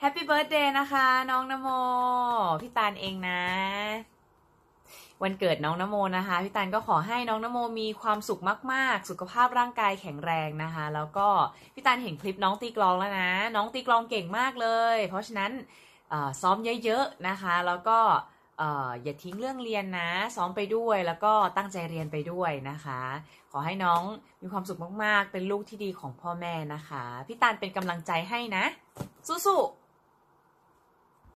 แฮปปี้เบิร์ดเดย์นะคะน้องนโมพี่ตาลเองนะ วันเกิดน้องนโมนะคะพี่ตานก็ขอให้น้องนโมมีความสุขมากๆ สุขภาพร่างกายแข็งแรงนะคะ แล้วก็ พี่ตานเห็นคลิปน้องตีกลองแล้วนะ น้องตีกลองเก่งมากเลย เพราะฉะนั้นซ้อมเยอะๆ นะคะ แล้วก็อย่าทิ้งเรื่องเรียนนะ ซ้อมไปด้วยแล้วก็ตั้งใจเรียนไปด้วยนะคะ ขอให้น้องมีความสุขมาก ๆ เป็นลูกที่ดีของพ่อแม่นะคะพี่ตานเป็นกำลังใจให้นะ สู้ๆ